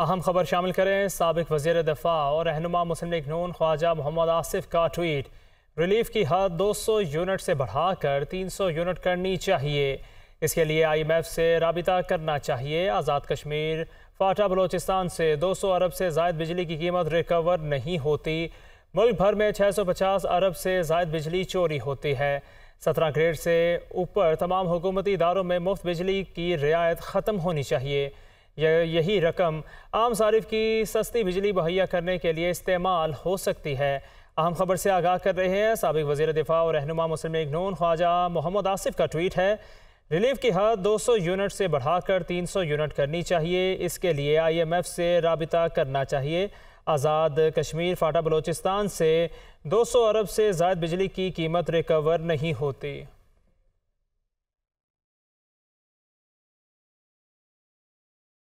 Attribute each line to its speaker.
Speaker 1: अहम खबर शामिल करें सबक वजीर दफा और रहनुमा मुस्लिम लीग नून ख्वाजा मोहम्मद आसिफ का ट्वीट रिलीफ की हद 200 यूनिट से बढ़ाकर 300 यूनिट करनी चाहिए इसके लिए आईएमएफ से रबिता करना चाहिए आज़ाद कश्मीर फाटा बलोचिस्तान से 200 अरब से जायद बिजली की कीमत रिकवर नहीं होती मुल्क भर में 650 अरब से जायद बिजली चोरी होती है सत्रह ग्रेड से ऊपर तमाम हुकूमती इदारों में मुफ्त बिजली की रियायत ख़त्म होनी चाहिए यही रकम आम सारिफ की सस्ती बिजली मुहैया करने के लिए इस्तेमाल हो सकती है अहम खबर से आगाह कर रहे हैं सबक वजीर दिफा और रहनुमा मुस्लिम लीग नून ख्वाजा मोहम्मद आसिफ का ट्वीट है रिलीफ की हद 200 यूनिट से बढ़ाकर 300 यूनिट करनी चाहिए इसके लिए आईएमएफ से रबता करना चाहिए आज़ाद कश्मीर फाटा बलोचिस्तान से 200 अरब से ज़ायद बिजली की कीमत रिकवर नहीं होती